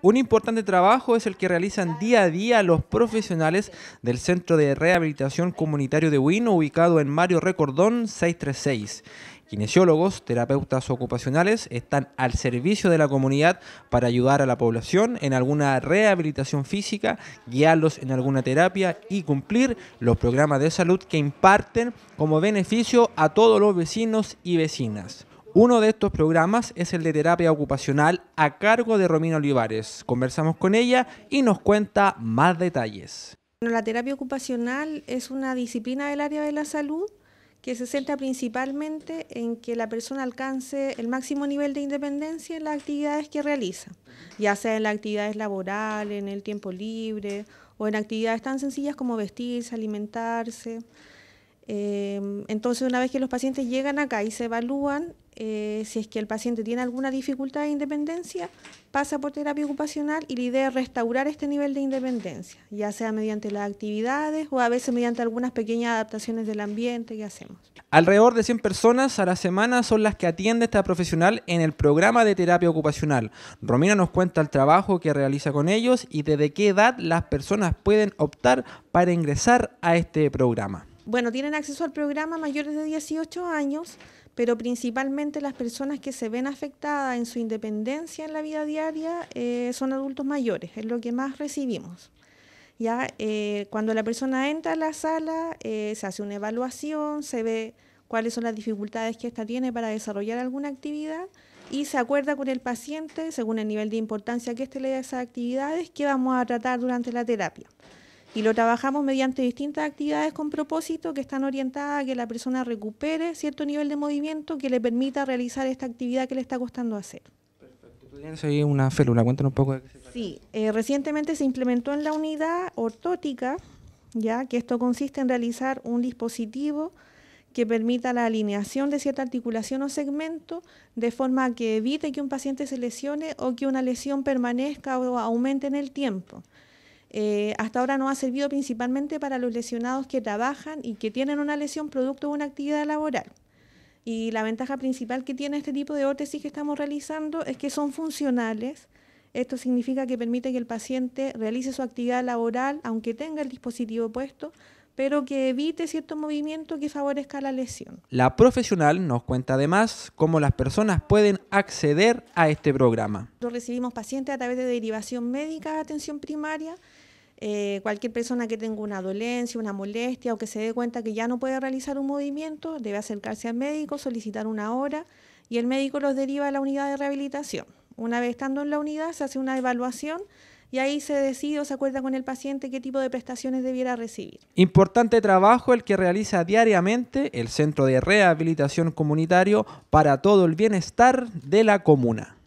Un importante trabajo es el que realizan día a día los profesionales del Centro de Rehabilitación Comunitario de Huino, ubicado en Mario Recordón 636. Kinesiólogos, terapeutas ocupacionales están al servicio de la comunidad para ayudar a la población en alguna rehabilitación física, guiarlos en alguna terapia y cumplir los programas de salud que imparten como beneficio a todos los vecinos y vecinas. Uno de estos programas es el de terapia ocupacional a cargo de Romina Olivares. Conversamos con ella y nos cuenta más detalles. la terapia ocupacional es una disciplina del área de la salud que se centra principalmente en que la persona alcance el máximo nivel de independencia en las actividades que realiza, ya sea en las actividades laborales, en el tiempo libre o en actividades tan sencillas como vestirse, alimentarse. Em, entonces, una vez que los pacientes llegan acá y se evalúan, eh, si es que el paciente tiene alguna dificultad de independencia, pasa por terapia ocupacional y la idea es restaurar este nivel de independencia, ya sea mediante las actividades o a veces mediante algunas pequeñas adaptaciones del ambiente que hacemos. Alrededor de 100 personas a la semana son las que atiende esta profesional en el programa de terapia ocupacional. Romina nos cuenta el trabajo que realiza con ellos y desde qué edad las personas pueden optar para ingresar a este programa bueno, tienen acceso al programa mayores de 18 años, pero principalmente las personas que se ven afectadas en su independencia en la vida diaria eh, son adultos mayores, es lo que más recibimos. Ya eh, cuando la persona entra a la sala, eh, se hace una evaluación, se ve cuáles son las dificultades que ésta tiene para desarrollar alguna actividad y se acuerda con el paciente, según el nivel de importancia que éste le da a esas actividades, que vamos a tratar durante la terapia y lo trabajamos mediante distintas actividades con propósito que están orientadas a que la persona recupere cierto nivel de movimiento que le permita realizar esta actividad que le está costando hacer. Perfecto. Tú tienes ahí una célula. cuéntanos un poco de qué se Sí, eh, recientemente se implementó en la unidad ortótica, ya que esto consiste en realizar un dispositivo que permita la alineación de cierta articulación o segmento de forma que evite que un paciente se lesione o que una lesión permanezca o aumente en el tiempo. Eh, hasta ahora no ha servido principalmente para los lesionados que trabajan y que tienen una lesión producto de una actividad laboral. Y la ventaja principal que tiene este tipo de órtesis que estamos realizando es que son funcionales. Esto significa que permite que el paciente realice su actividad laboral aunque tenga el dispositivo puesto, pero que evite cierto movimiento que favorezca la lesión. La profesional nos cuenta además cómo las personas pueden acceder a este programa. Nosotros recibimos pacientes a través de derivación médica de atención primaria. Eh, cualquier persona que tenga una dolencia, una molestia o que se dé cuenta que ya no puede realizar un movimiento, debe acercarse al médico, solicitar una hora y el médico los deriva a la unidad de rehabilitación. Una vez estando en la unidad se hace una evaluación y ahí se decide o se acuerda con el paciente qué tipo de prestaciones debiera recibir. Importante trabajo el que realiza diariamente el Centro de Rehabilitación Comunitario para todo el bienestar de la comuna.